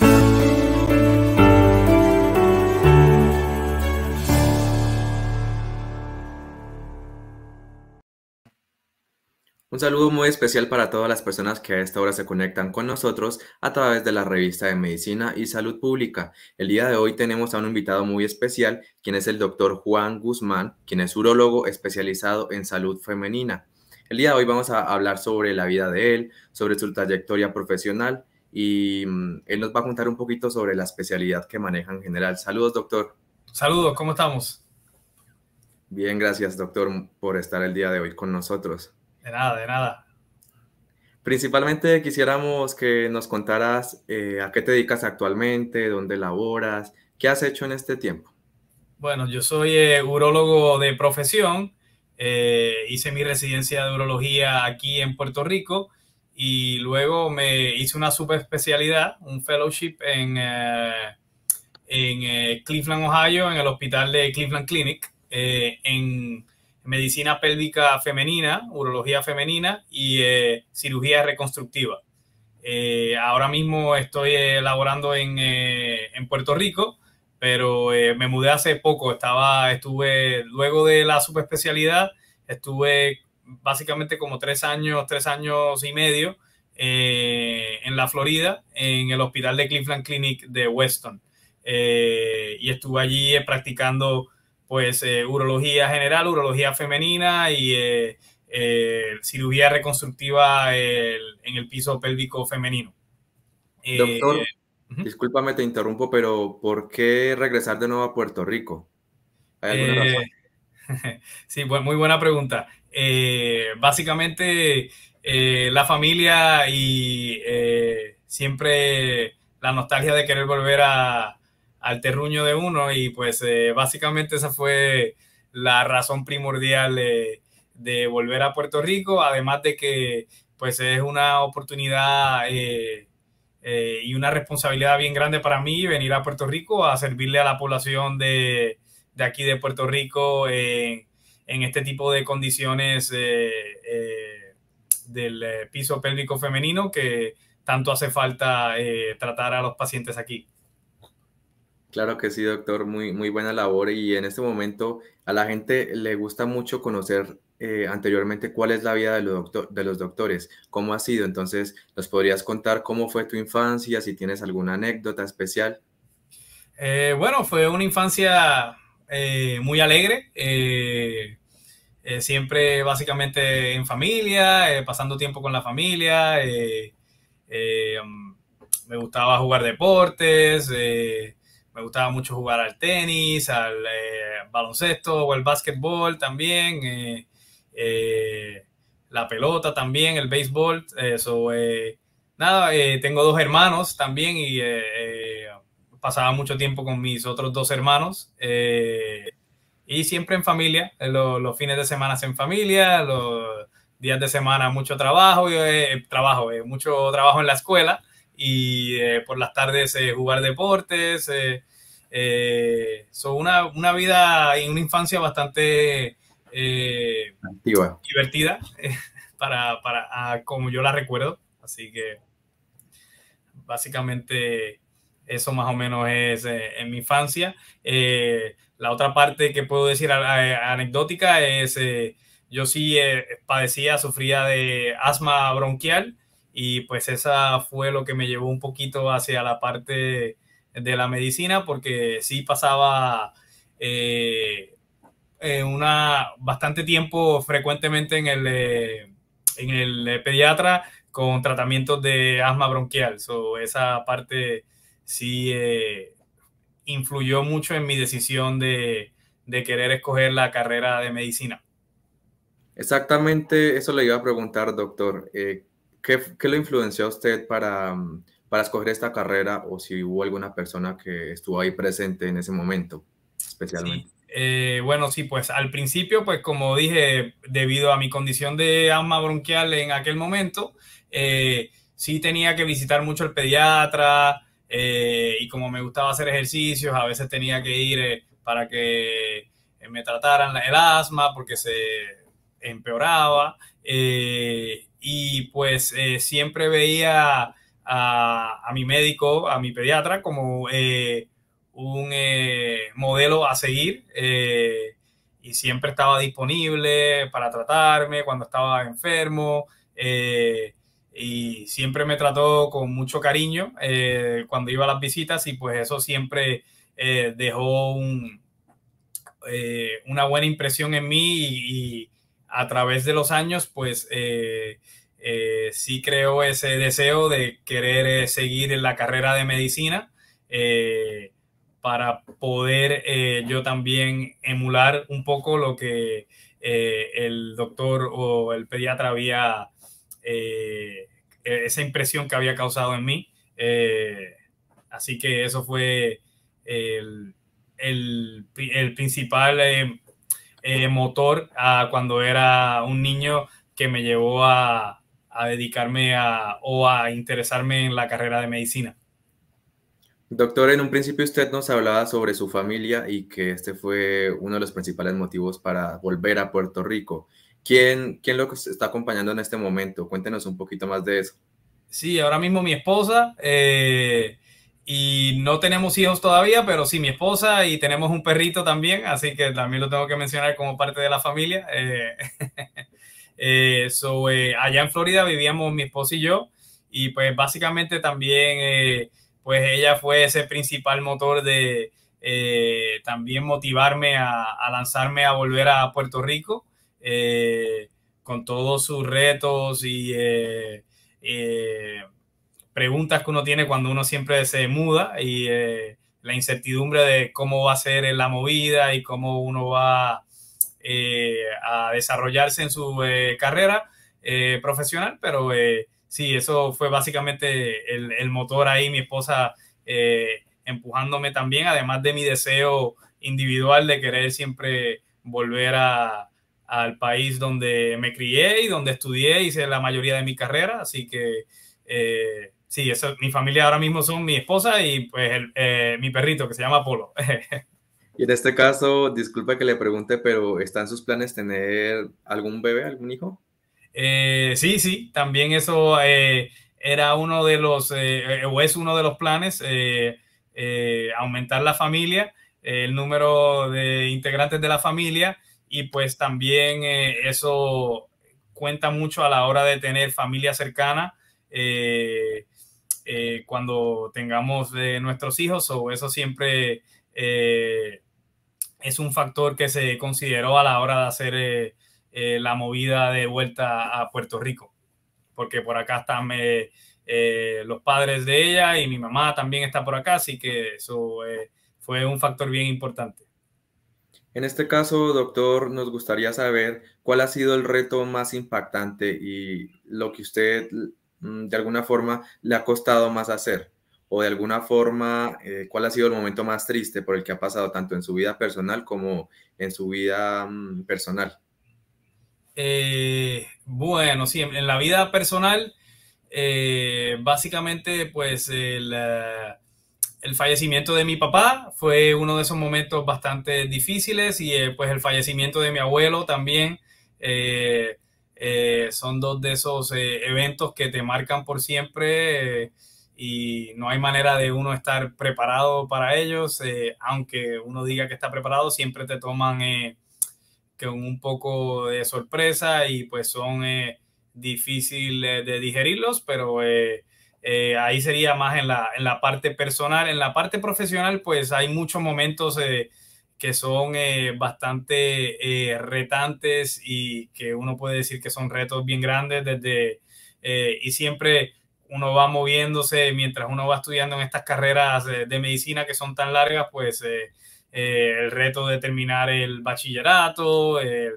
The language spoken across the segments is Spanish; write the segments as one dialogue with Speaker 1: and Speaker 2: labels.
Speaker 1: Un saludo muy especial para todas las personas que a esta hora se conectan con nosotros a través de la revista de Medicina y Salud Pública. El día de hoy tenemos a un invitado muy especial, quien es el doctor Juan Guzmán, quien es urólogo especializado en salud femenina. El día de hoy vamos a hablar sobre la vida de él, sobre su trayectoria profesional y mm, él nos va a contar un poquito sobre la especialidad que maneja en general. Saludos, doctor.
Speaker 2: Saludos, ¿cómo estamos?
Speaker 1: Bien, gracias, doctor, por estar el día de hoy con nosotros.
Speaker 2: De nada, de nada.
Speaker 1: Principalmente quisiéramos que nos contaras eh, a qué te dedicas actualmente, dónde laboras, qué has hecho en este tiempo.
Speaker 2: Bueno, yo soy urologo eh, urólogo de profesión. Eh, hice mi residencia de urología aquí en Puerto Rico y luego me hice una super especialidad, un fellowship en, eh, en eh, Cleveland, Ohio, en el hospital de Cleveland Clinic, eh, en medicina pélvica femenina, urología femenina y cirugía reconstructiva. ahora mismo estoy laborando en, Puerto Rico, pero me mudé hace poco. Estaba, estuve, luego de la especialidad estuve básicamente como tres años, tres años y medio eh, en la Florida, en el hospital de Cleveland Clinic de Weston. Eh, y estuve allí eh, practicando pues urología general, urología femenina y cirugía reconstructiva en el piso pélvico femenino. Doctor,
Speaker 1: discúlpame, te interrumpo, pero ¿por qué regresar de nuevo a Puerto Rico?
Speaker 2: Sí, muy buena pregunta. Eh, básicamente eh, la familia y eh, siempre la nostalgia de querer volver a, al terruño de uno y pues básicamente esa fue la razón primordial de, volver a Puerto Rico, además de que pues es una oportunidad y una responsabilidad bien grande para mí venir a Puerto Rico a servirle a la población de, de aquí de Puerto Rico en este tipo de condiciones eh, eh, del eh, piso pélvico femenino que tanto hace falta tratar a los pacientes aquí.
Speaker 1: Claro que sí, doctor, muy, muy buena labor y en este momento a la gente le gusta mucho conocer anteriormente cuál es la vida de los, de los doctores, cómo ha sido. Entonces, ¿nos podrías contar cómo fue tu infancia, si tienes alguna anécdota especial?
Speaker 2: bueno, fue una infancia muy alegre. Eh, siempre básicamente en familia, eh, pasando tiempo con la familia. Eh, um, me gustaba jugar deportes, me gustaba mucho jugar al tenis, al baloncesto o al básquetbol también, la pelota también, el béisbol. Eso, nada, tengo dos hermanos también y pasaba mucho tiempo con mis otros dos hermanos. Y siempre en familia, los, fines de semana en familia, los días de semana mucho trabajo, eh, eh, trabajo eh, mucho trabajo en la escuela y por las tardes jugar deportes. So una, una, vida y una infancia bastante divertida para, para ah, como yo la recuerdo. Así que básicamente eso más o menos es eh, en mi infancia. Eh, la otra parte que puedo decir anecdótica es, eh, yo sí padecía, sufría de asma bronquial y pues esa fue lo que me llevó un poquito hacia la parte de la medicina porque sí pasaba una, bastante tiempo frecuentemente en el, en el pediatra con tratamientos de asma bronquial. So, esa parte sí eh, influyó mucho en mi decisión de, querer escoger la carrera de medicina.
Speaker 1: Exactamente, eso le iba a preguntar, doctor. Eh, ¿qué, ¿qué, influenció a usted para, mm, para escoger esta carrera o si hubo alguna persona que estuvo ahí presente en ese momento especialmente?
Speaker 2: Eh, bueno, sí, pues al principio, pues como dije, debido a mi condición de asma bronquial en aquel momento, sí tenía que visitar mucho al pediatra, eh, y como me gustaba hacer ejercicios, a veces tenía que ir eh, para que eh, me trataran el asma porque se empeoraba. y pues siempre veía a, mi médico, a mi pediatra, como un modelo a seguir y siempre estaba disponible para tratarme cuando estaba enfermo y siempre me trató con mucho cariño eh, cuando iba a las visitas y pues eso siempre eh, dejó eh, una buena impresión en mí y, y, a través de los años pues sí creo ese deseo de querer seguir en la carrera de medicina para poder yo también emular un poco lo que el doctor o el pediatra había eh, e-, esa impresión que había causado en mí. Eh, así que eso fue el, principal eh, motor cuando era un niño que me llevó a, dedicarme a, o a interesarme en la carrera de medicina.
Speaker 1: Doctor, en un principio usted nos hablaba sobre su familia y que este fue uno de los principales motivos para volver a Puerto Rico. ¿Quién, quién lo está acompañando en este momento? Cuéntenos un poquito más de eso.
Speaker 2: Sí, ahora mismo mi esposa eh, y no tenemos hijos todavía, pero sí mi esposa y tenemos un perrito también, así que también lo tengo que mencionar como parte de la familia. Eh, eh, allá en Florida vivíamos mi esposa y yo y pues básicamente también pues ella fue ese principal motor de también motivarme a lanzarme a volver a Puerto Rico. Eh, con todos sus retos y eh, eh, preguntas que uno tiene cuando uno siempre se muda y la incertidumbre de cómo va a ser la movida y cómo uno va a desarrollarse en su carrera profesional, pero sí, eso fue básicamente el motor ahí, mi esposa empujándome también, además de mi deseo individual de querer siempre volver a, al país donde me crié y donde estudié, hice la mayoría de mi carrera, así que eh, sí, eso, mi familia ahora mismo son mi esposa y pues eh, mi perrito que se llama Polo.
Speaker 1: y en este caso, disculpe que le pregunte, pero ¿están sus planes tener algún bebé, algún hijo?
Speaker 2: Eh, sí, sí, también eso era uno de los, o es uno de los planes, aumentar la familia, el número de integrantes de la familia y pues también eh, eso cuenta mucho a la hora de tener familia cercana eh, eh, cuando tengamos nuestros hijos o eso siempre es un factor que se consideró a la hora de hacer la movida de vuelta a Puerto Rico porque por acá están los padres de ella y mi mamá también está por acá así que eso fue un factor bien importante
Speaker 1: en este caso, doctor, nos gustaría saber cuál ha sido el reto más impactante y lo que usted mm, de alguna forma le ha costado más hacer o de alguna forma eh, cuál ha sido el momento más triste por el que ha pasado tanto en su vida personal como en su vida mm, personal.
Speaker 2: Eh, bueno, sí, en la vida personal, eh, básicamente pues el el fallecimiento de mi papá fue uno de esos momentos bastante difíciles y eh, pues el fallecimiento de mi abuelo también eh, eh, son dos de esos eventos que te marcan por siempre y no hay manera de uno estar preparado para ellos, aunque uno diga que está preparado, siempre te toman con un poco de sorpresa y pues son difíciles de digerirlos, pero... Eh, ahí sería más en la, parte personal. En la parte profesional, pues hay muchos momentos eh, que son eh, bastante retantes y que uno puede decir que son retos bien grandes desde y siempre uno va moviéndose mientras uno va estudiando en estas carreras de medicina que son tan largas, pues el reto de terminar el bachillerato, el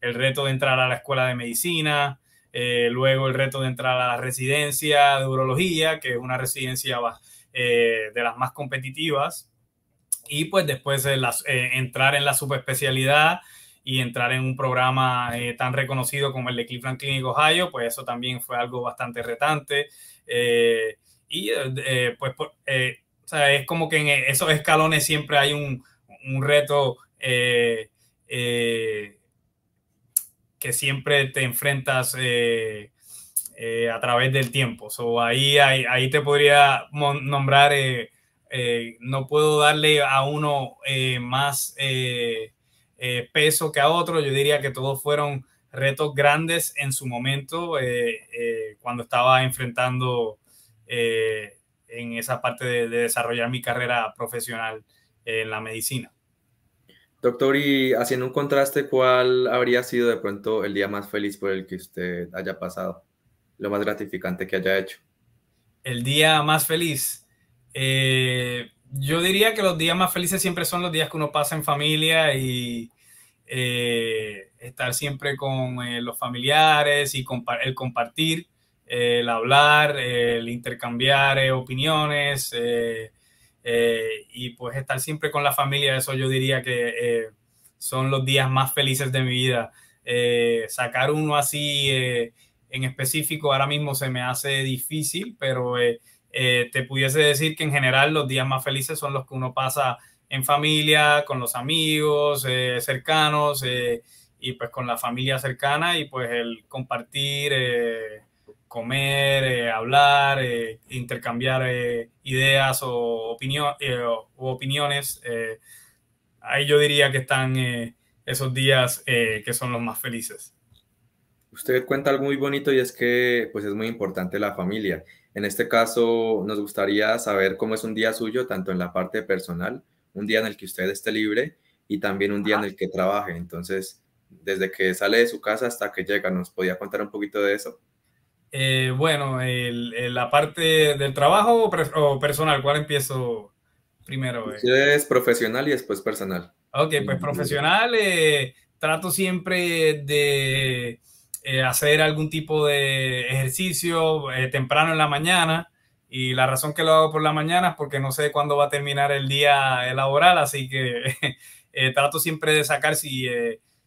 Speaker 2: reto de entrar a la escuela de medicina, eh, luego el reto de entrar a la residencia de urología, que es una residencia eh, de las más competitivas, y pues después eh, entrar en la subespecialidad y entrar en un programa tan reconocido como el de Cleveland Clinic Ohio, pues eso también fue algo bastante retante. y pues o sea, es como que en esos escalones siempre hay un, reto eh, que siempre te enfrentas eh, eh, a través del tiempo. So, ahí, ahí, te podría nombrar, eh, no puedo darle a uno más peso que a otro, yo diría que todos fueron retos grandes en su momento cuando estaba enfrentando en esa parte de desarrollar mi carrera profesional en la medicina.
Speaker 1: Doctor, y haciendo un contraste, ¿cuál habría sido de pronto el día más feliz por el que usted haya pasado? Lo más gratificante que haya hecho.
Speaker 2: El día más feliz. Eh, yo diría que los días más felices siempre son los días que uno pasa en familia y eh, estar siempre con eh, los familiares y el compartir, el hablar, el intercambiar opiniones eh, y pues estar siempre con la familia, eso yo diría que eh, son los días más felices de mi vida. Eh, sacar uno así en específico ahora mismo se me hace difícil, pero te pudiese decir que en general los días más felices son los que uno pasa en familia, con los amigos cercanos y pues con la familia cercana y pues el compartir comer, eh, hablar, eh, intercambiar eh, ideas o, opiniones. ahí yo diría que están esos días que son los más felices.
Speaker 1: Usted cuenta algo muy bonito y es que pues es muy importante la familia. En este caso nos gustaría saber cómo es un día suyo, tanto en la parte personal, un día en el que usted esté libre y también un día en el que trabaje. Entonces, desde que sale de su casa hasta que llega, ¿nos podía contar un poquito de eso?
Speaker 2: Eh, bueno, la parte del trabajo o, personal, ¿cuál empiezo primero? Eh?
Speaker 1: Es profesional y después personal.
Speaker 2: Ok, pues profesional, eh, trato siempre de hacer algún tipo de ejercicio temprano en la mañana y la razón que lo hago por la mañana es porque no sé cuándo va a terminar el día laboral, así que trato siempre de sacar si,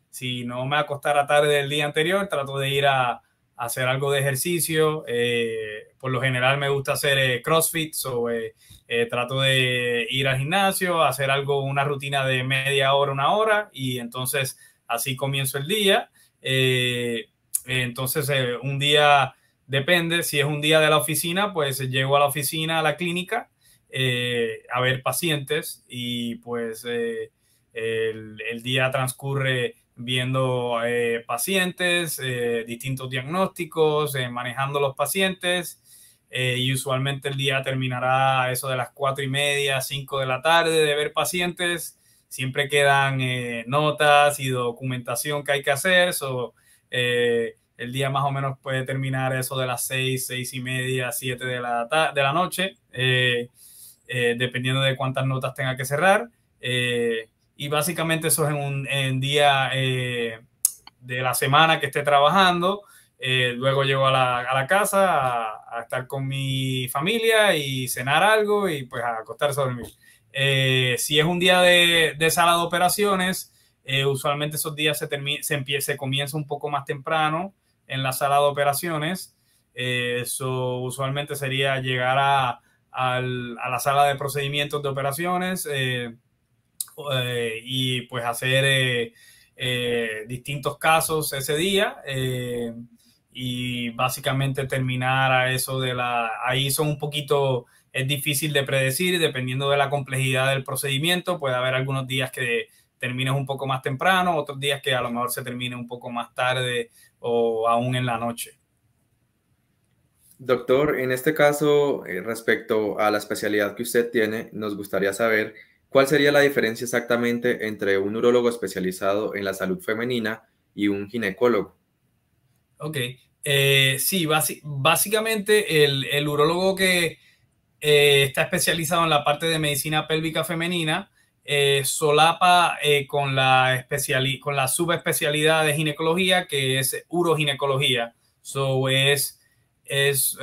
Speaker 2: si no me acostara tarde el día anterior, trato de ir a hacer algo de ejercicio. Eh, por lo general me gusta hacer eh, CrossFit, o eh, trato de ir al gimnasio, hacer algo, una rutina de media hora, una hora, y entonces así comienzo el día. entonces, un día depende, si es un día de la oficina, pues llego a la oficina, a la clínica, a ver pacientes y pues el día transcurre viendo eh, pacientes, eh, distintos diagnósticos, eh, manejando los pacientes. y usualmente el día terminará eso de las cuatro y media, cinco de la tarde de ver pacientes. Siempre quedan notas y documentación que hay que hacer. el día más o menos puede terminar eso de las seis, seis y media, siete de la, de la noche, dependiendo de cuántas notas tenga que cerrar y básicamente eso es en un día eh, de la semana que esté trabajando. Eh, luego llego a la, casa a, estar con mi familia y cenar algo y pues a acostarse a dormir. Eh, si es un día de, sala de operaciones, usualmente esos días se, se, empieza, comienza un poco más temprano en la sala de operaciones. Eso usualmente sería llegar a, a la sala de procedimientos de operaciones eh, y pues hacer eh, eh, distintos casos ese día y básicamente terminar a eso de la... Ahí son un poquito... Es difícil de predecir, dependiendo de la complejidad del procedimiento, puede haber algunos días que termines un poco más temprano, otros días que a lo mejor se termine un poco más tarde o aún en la noche.
Speaker 1: Doctor, en este caso, respecto a la especialidad que usted tiene, nos gustaría saber ¿Cuál sería la diferencia exactamente entre un urólogo especializado en la salud femenina y un ginecólogo?
Speaker 2: Ok, eh, sí, básicamente el, el urólogo que eh, está especializado en la parte de medicina pélvica femenina eh, solapa con, la con la subespecialidad de ginecología que es uroginecología. So es, es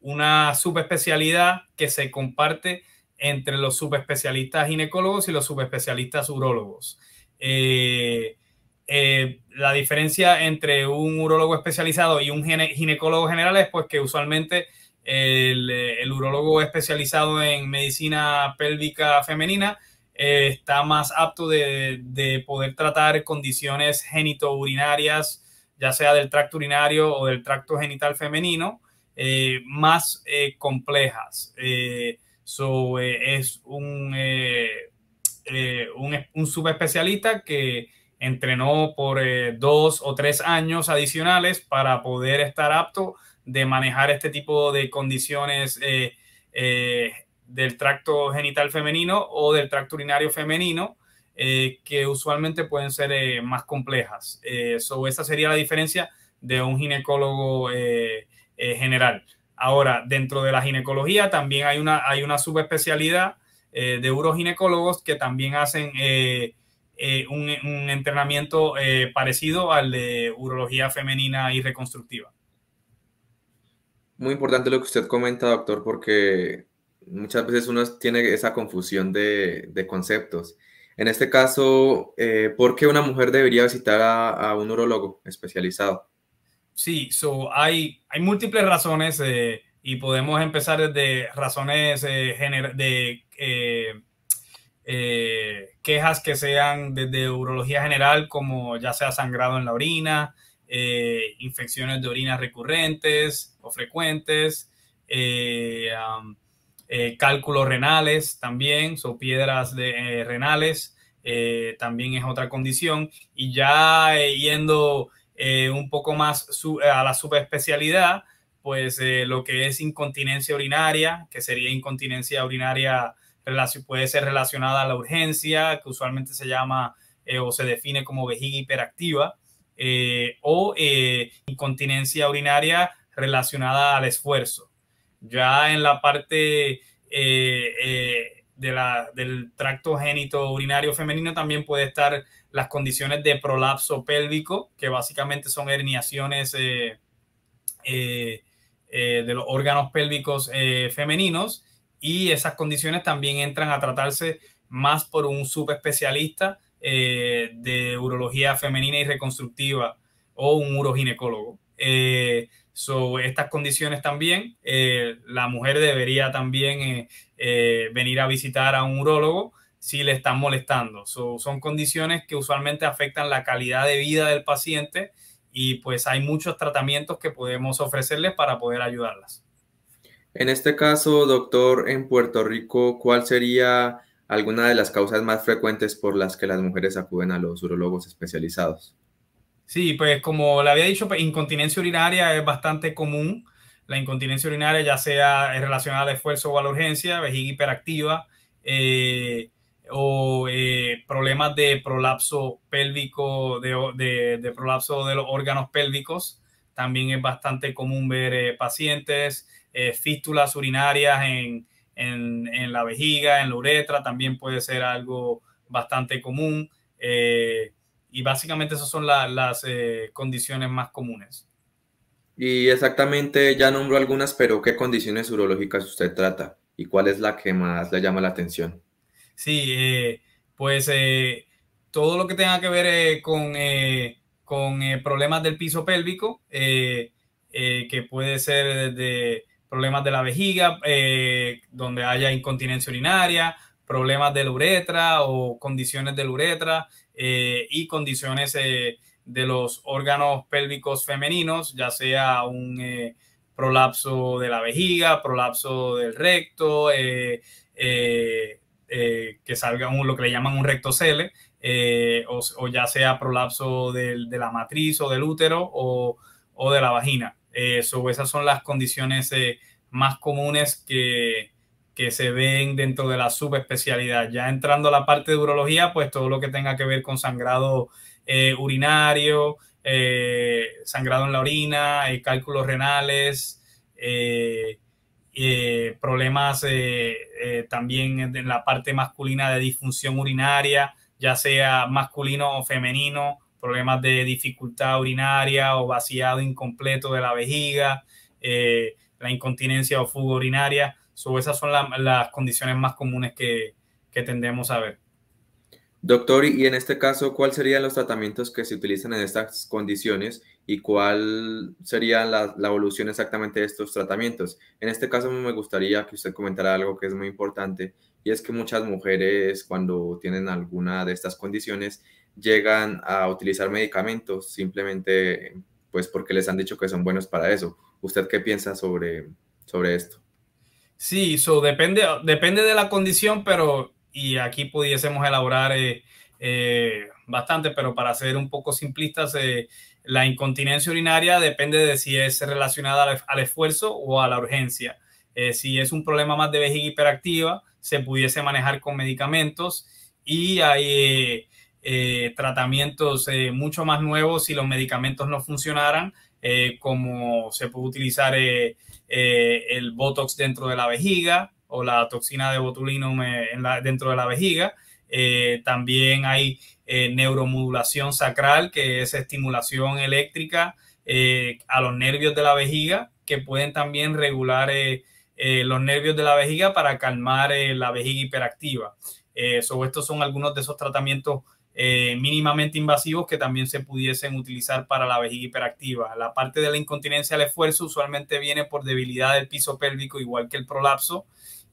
Speaker 2: una subespecialidad que se comparte entre los subespecialistas ginecólogos y los subespecialistas urólogos. Eh, eh, la diferencia entre un urólogo especializado y un ginecólogo general es pues que usualmente el, urólogo especializado en medicina pélvica femenina eh, está más apto de, de, poder tratar condiciones genitourinarias, ya sea del tracto urinario o del tracto genital femenino, más complejas. So, eh, eh, eh, es un, subespecialista que entrenó por dos o tres años adicionales para poder estar apto de manejar este tipo de condiciones del tracto genital femenino o del tracto urinario femenino. que usualmente pueden ser más complejas. So, esa sería la diferencia de un ginecólogo general. Ahora, dentro de la ginecología también hay una, hay una subespecialidad eh, de uroginecólogos que también hacen eh, eh, un, entrenamiento parecido al de urología femenina y reconstructiva.
Speaker 1: Muy importante lo que usted comenta, doctor, porque muchas veces uno tiene esa confusión de, conceptos. En este caso, ¿por qué una mujer debería visitar a un urologo especializado?
Speaker 2: Sí, so hay, hay múltiples razones eh, y podemos empezar desde razones eh, de eh, quejas que sean desde urología general, como ya sea sangrado en la orina, infecciones de orina recurrentes o frecuentes, cálculos renales también, son piedras de, renales, también es otra condición. Y ya yendo eh, un poco más eh, a la subespecialidad, pues eh, lo que es incontinencia urinaria, que sería incontinencia urinaria, puede ser relacionada a la urgencia, que usualmente se llama o se define como vejiga hiperactiva, o incontinencia urinaria relacionada al esfuerzo. Ya en la parte de la, del tracto génito urinario femenino también puede estar las condiciones de prolapso pélvico, que básicamente son herniaciones eh, eh, eh, de los órganos pélvicos femeninos, y esas condiciones también entran a tratarse más por un subespecialista de urología femenina y reconstructiva o un uroginecólogo. So, estas condiciones también, la mujer debería también venir a visitar a un urologo si le están molestando. son condiciones que usualmente afectan la calidad de vida del paciente y pues hay muchos tratamientos que podemos ofrecerles para poder ayudarlas.
Speaker 1: En este caso, doctor, en Puerto Rico, ¿cuál sería alguna de las causas más frecuentes por las que las mujeres acuden a los urologos especializados?
Speaker 2: Sí, pues como le había dicho, pues, incontinencia urinaria es bastante común. La incontinencia urinaria ya sea relacionada al esfuerzo o a la urgencia, vejiga hiperactiva, eh, o eh, problemas de prolapso pélvico, de, de, prolapso de los órganos pélvicos. También es bastante común ver eh, pacientes, eh, fístulas urinarias en, la vejiga, en la uretra, también puede ser algo bastante común. y básicamente esas son las condiciones más comunes.
Speaker 1: Y exactamente, ya nombró algunas, pero ¿qué condiciones urológicas usted trata? ¿Y cuál es la que más le llama la atención?
Speaker 2: Sí, eh, pues eh, todo lo que tenga que ver eh, con, problemas del piso pélvico, que puede ser desde problemas de la vejiga, donde haya incontinencia urinaria, problemas de la uretra o condiciones de la uretra y condiciones de los órganos pélvicos femeninos, ya sea un prolapso de la vejiga, prolapso del recto, eh, que salga lo que le llaman un rectocele, eh, o, ya sea prolapso de la matriz o del útero o, de la vagina. Eso, eh, esas son las condiciones más comunes que, que se ven dentro de la subespecialidad. Ya entrando a la parte de urología, pues todo lo que tenga que ver con sangrado urinario, sangrado en la orina, cálculos renales, eh, problemas eh, eh, también en la parte masculina de disfunción urinaria, ya sea masculino o femenino, problemas de dificultad urinaria o vaciado incompleto de la vejiga, la incontinencia o fuga urinaria. So, esas son las condiciones más comunes que, que tendemos a ver.
Speaker 1: Doctor, y en este caso, ¿cuáles serían los tratamientos que se utilizan en estas condiciones y cuál sería la, evolución exactamente de estos tratamientos. En este caso me gustaría que usted comentara algo que es muy importante y es que muchas mujeres cuando tienen alguna de estas condiciones llegan a utilizar medicamentos simplemente pues porque les han dicho que son buenos para eso. ¿Usted qué piensa sobre, sobre esto?
Speaker 2: Sí, eso depende, depende de la condición, pero y aquí pudiésemos elaborar eh, eh, bastante, pero para ser un poco simplistas, eh, la incontinencia urinaria depende de si es relacionada al, esfuerzo o a la urgencia. Eh, si es un problema más de vejiga hiperactiva, se pudiese manejar con medicamentos y hay tratamientos mucho más nuevos si los medicamentos no funcionaran, como se puede utilizar el Botox dentro de la vejiga o la toxina de botulinum dentro de la vejiga eh, también hay eh, neuromodulación sacral, que es estimulación eléctrica eh, a los nervios de la vejiga, que pueden también regular los nervios de la vejiga para calmar la vejiga hiperactiva. estos son algunos de esos tratamientos mínimamente invasivos que también se pudiesen utilizar para la vejiga hiperactiva. La parte de la incontinencia al esfuerzo usualmente viene por debilidad del piso pélvico, igual que el prolapso,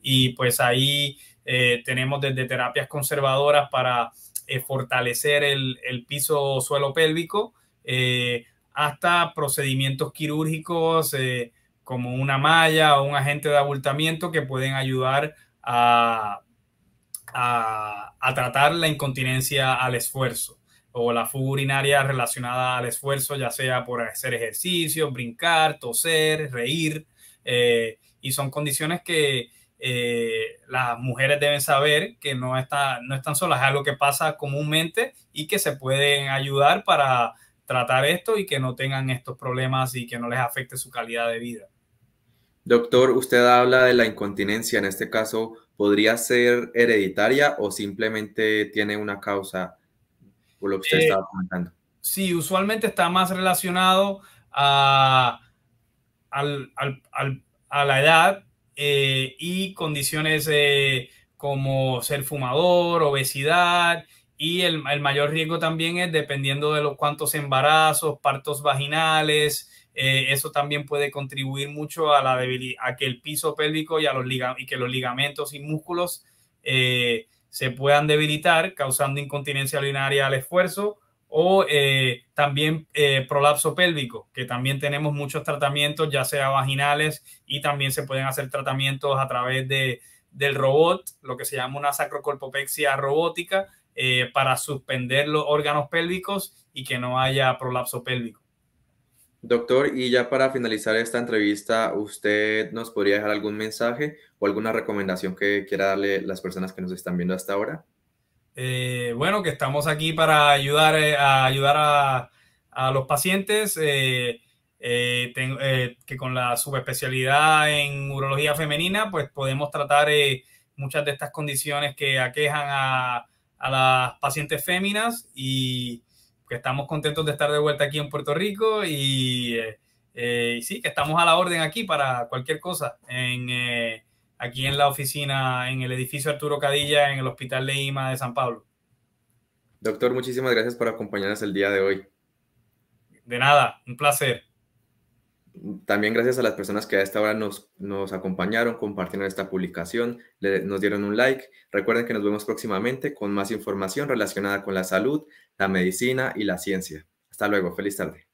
Speaker 2: y pues ahí eh, tenemos desde terapias conservadoras para eh, fortalecer el, piso suelo pélvico eh, hasta procedimientos quirúrgicos como una malla o un agente de abultamiento que pueden ayudar a, tratar la incontinencia al esfuerzo o la fuga urinaria relacionada al esfuerzo, ya sea por hacer ejercicio, brincar, toser, reír, y son condiciones que eh, las mujeres deben saber que no, está, no están solas, es algo que pasa comúnmente y que se pueden ayudar para tratar esto y que no tengan estos problemas y que no les afecte su calidad de vida.
Speaker 1: Doctor, usted habla de la incontinencia, en este caso, ¿podría ser hereditaria o simplemente tiene una causa por lo que usted eh, estaba comentando?
Speaker 2: Sí, usualmente está más relacionado a, a la edad eh, y condiciones eh, como ser fumador, obesidad y el, mayor riesgo también es dependiendo de los cuantos embarazos, partos vaginales. Eh, eso también puede contribuir mucho a la a que el piso pélvico y, a los y que los ligamentos y músculos se puedan debilitar, causando incontinencia urinaria al esfuerzo o eh, también eh, prolapso pélvico, que también tenemos muchos tratamientos, ya sea vaginales y también se pueden hacer tratamientos a través del robot, lo que se llama una sacrocolpopexia robótica, eh, para suspender los órganos pélvicos y que no haya prolapso pélvico.
Speaker 1: Doctor, y ya para finalizar esta entrevista, ¿usted nos podría dejar algún mensaje o alguna recomendación que quiera darle las personas que nos están viendo hasta ahora?
Speaker 2: Eh, bueno, que estamos aquí para ayudar, eh, a, ayudar a, los pacientes eh, que con la subespecialidad en urología femenina, pues podemos tratar muchas de estas condiciones que aquejan a, las pacientes féminas y que estamos contentos de estar de vuelta aquí en Puerto Rico y, sí, que estamos a la orden aquí para cualquier cosa en aquí en la oficina, en el edificio Arturo Cadilla, en el Hospital de IMA de San Pablo.
Speaker 1: Doctor, muchísimas gracias por acompañarnos el día de hoy.
Speaker 2: De nada, un placer.
Speaker 1: También gracias a las personas que a esta hora nos, nos acompañaron, compartieron esta publicación, nos dieron un like. Recuerden que nos vemos próximamente con más información relacionada con la salud, la medicina y la ciencia. Hasta luego, feliz tarde.